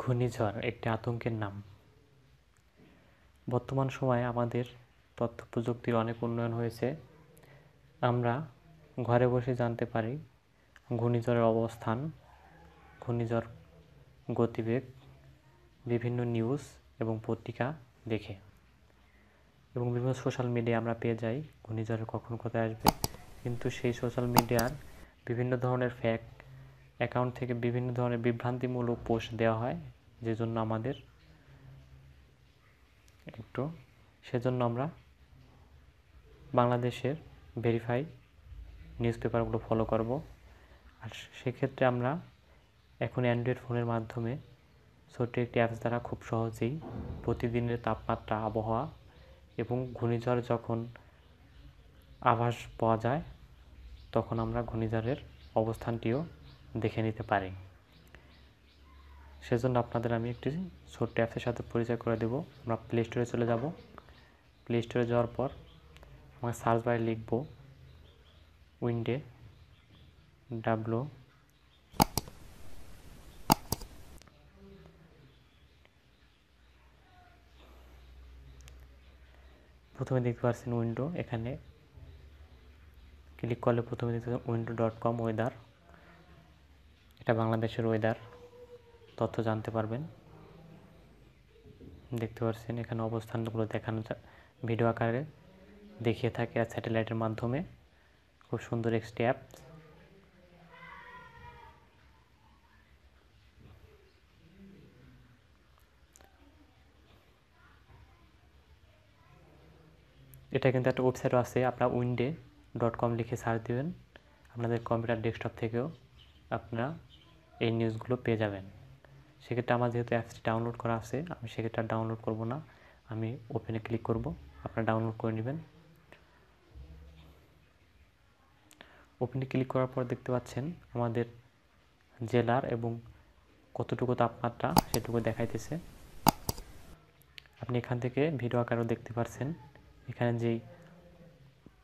ঘূর্ণিঝড় একটি আতঙ্কের নাম বর্তমান সময়ে আমাদের তথ্য প্রযুক্তির অনেক উন্নয়ন হয়েছে আমরা ঘরে বসে জানতে পারি ঘূর্ণিঝড়ের অবস্থান ঘূর্ণিঝড় গতিবেগ বিভিন্ন নিউজ এবং পত্রিকা দেখে এবং বিভিন্ন সোশ্যাল মিডিয়া আমরা পেয়ে যাই ঘূর্ণিঝড় কখন কোথায় আসবে কিন্তু সেই সোশ্যাল মিডিয়ার বিভিন্ন ধরনের ফ্যাক্ট অ্যাকাউন্ট থেকে বিভিন্ন ধরনের বিভ্রান্তিমূলক পোস্ট দেওয়া হয় যে জন্য আমাদের একটু সেজন্য আমরা বাংলাদেশের ভেরিফাই নিউজ পেপারগুলো ফলো করব আর সেক্ষেত্রে আমরা এখন অ্যান্ড্রয়েড ফোনের মাধ্যমে ছোট্ট একটি অ্যাপস দ্বারা খুব সহজেই প্রতিদিনের তাপমাত্রা আবহাওয়া এবং ঘূর্ণিঝড় যখন আভাস পাওয়া যায় তখন আমরা ঘূর্ণিঝড়ের অবস্থানটিও দেখে নিতে পারি সেজন্য আপনাদের আমি একটি ছোট্ট অ্যাপসের সাথে পরিচয় করে দেব আমরা প্লে স্টোরে চলে যাব প্লে স্টোরে যাওয়ার পর আমরা সার্চ বারে লিখব উইন্ডে ডাব্লু প্রথমে দেখতে পাচ্ছেন উইন্ডো এখানে ক্লিক করলে প্রথমে দেখতে পাচ্ছেন উইন্ডো ডট কম ওয়েদার এটা বাংলাদেশের ওয়েদার তথ্য জানতে পারবেন দেখতে পাচ্ছেন এখানে অবস্থানগুলো দেখানো ভিডিও আকারে দেখিয়ে থাকে আর স্যাটেলাইটের মাধ্যমে খুব সুন্দর একটি অ্যাপস এটা কিন্তু একটা ওয়েবসাইটও আছে আপনার উইন্ডে ডট কম লিখে সার্চ দেবেন আপনাদের কম্পিউটার ডেস্কটপ থেকেও আপনারা এই নিউজগুলো পেয়ে যাবেন সেক্ষেত্রে আমার যেহেতু অ্যাপসটি ডাউনলোড করা আছে আমি সেক্ষেত্রে ডাউনলোড করব না আমি ওপেনে ক্লিক করব আপনারা ডাউনলোড করে নেবেন ওপেনে ক্লিক করার পর দেখতে পাচ্ছেন আমাদের জেলার এবং কতটুকু তাপমাত্রা সেটুকু দেখাইতেছে আপনি এখান থেকে ভিডিও আকারও দেখতে পাচ্ছেন এখানে যেই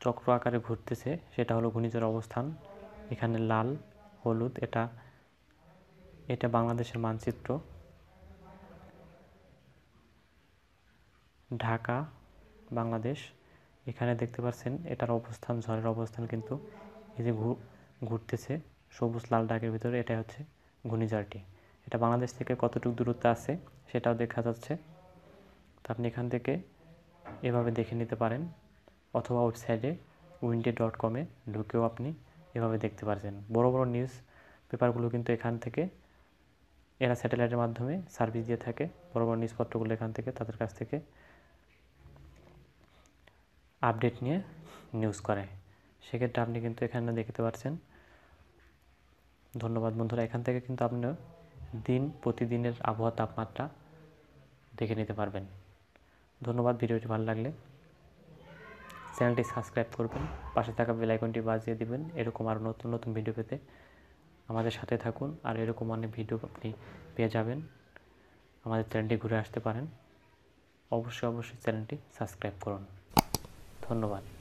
চক্র আকারে ঘুরতেছে সেটা হলো ঘূর্ণিঝড় অবস্থান এখানে লাল হলুদ এটা এটা বাংলাদেশের মানচিত্র ঢাকা বাংলাদেশ এখানে দেখতে পাচ্ছেন এটার অবস্থান ঝড়ের অবস্থান কিন্তু এই যে ঘুরতেছে সবুজ লাল ডাকের ভিতরে এটা হচ্ছে ঘূর্ণিঝড়টি এটা বাংলাদেশ থেকে কতটুকু দূরত্ব আছে সেটাও দেখা যাচ্ছে তো আপনি এখান থেকে এভাবে দেখে নিতে পারেন অথবা ওয়েবসাইটে উইন্ডে ডট কমে ঢুকেও আপনি এভাবে দেখতে পারছেন বড় বড় নিউজ পেপারগুলো কিন্তু এখান থেকে এরা স্যাটেলাইটের মাধ্যমে সার্ভিস দিয়ে থাকে বড় বড় নিউজপত্রগুলো এখান থেকে তাদের কাছ থেকে আপডেট নিয়ে নিউজ করে সেক্ষেত্রে আপনি কিন্তু এখানে দেখতে পাচ্ছেন ধন্যবাদ বন্ধুরা এখান থেকে কিন্তু আপনি দিন প্রতিদিনের আবহাওয়া তাপমাত্রা দেখে নিতে পারবেন ধন্যবাদ ভিডিওটি ভালো লাগলে চ্যানেলটি সাবস্ক্রাইব করবেন পাশে থাকা বেলাইকনটি বাজিয়ে দেবেন এরকম আরও নতুন নতুন ভিডিও পেতে আমাদের সাথে থাকুন আর এরকম অনেক ভিডিও আপনি পেয়ে যাবেন আমাদের চ্যানেলটি ঘুরে আসতে পারেন অবশ্যই অবশ্যই চ্যানেলটি সাবস্ক্রাইব করুন ধন্যবাদ